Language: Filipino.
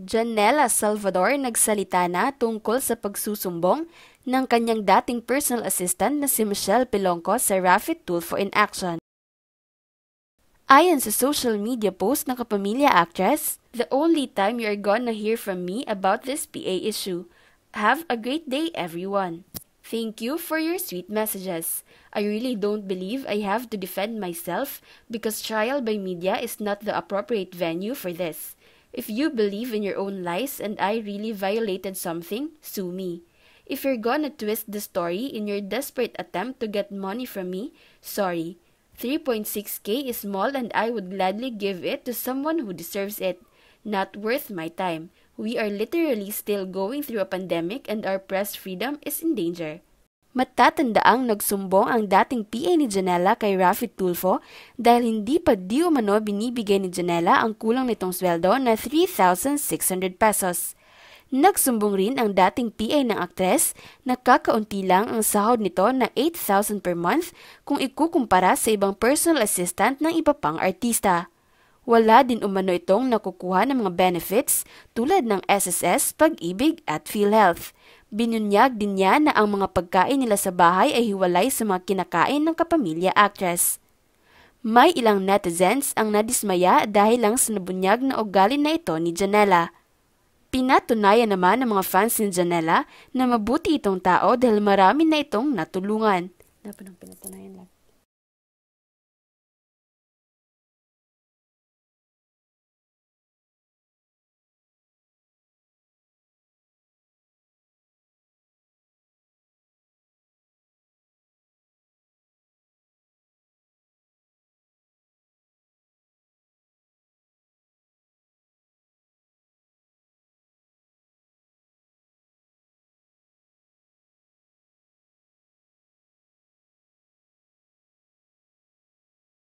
Janela Salvador nagsalita na tungkol sa pagsusumbong ng kanyang dating personal assistant na si Michelle Pilonco sa Rapid Tool for In Action. Ayon sa social media post ng kapamilya actress, The only time you are gonna hear from me about this PA issue. Have a great day, everyone. Thank you for your sweet messages. I really don't believe I have to defend myself because trial by media is not the appropriate venue for this. If you believe in your own lies and I really violated something, sue me. If you're gonna twist the story in your desperate attempt to get money from me, sorry. 3.6k is small and I would gladly give it to someone who deserves it. Not worth my time. We are literally still going through a pandemic and our press freedom is in danger. Matatandaang nagsumbong ang dating PA ni Janela kay Rafi Tulfo dahil hindi pa di umano binibigay ni Janela ang kulang nitong sweldo na 3,600 pesos. Nagsumbong rin ang dating PA ng aktres na kakaunti lang ang sahod nito na 8,000 per month kung ikukumpara sa ibang personal assistant ng iba pang artista. Wala din umano itong nakukuha ng mga benefits tulad ng SSS, pag-ibig at PhilHealth. Binunyag din niya na ang mga pagkain nila sa bahay ay hiwalay sa mga kinakain ng kapamilya actress. May ilang netizens ang nadismaya dahil lang sa nabunyag na ugali na ito ni Janela. Pinatunayan naman ng mga fans ni Janela na mabuti itong tao dahil marami na itong natulungan. Dapat nang pinatunayan lang.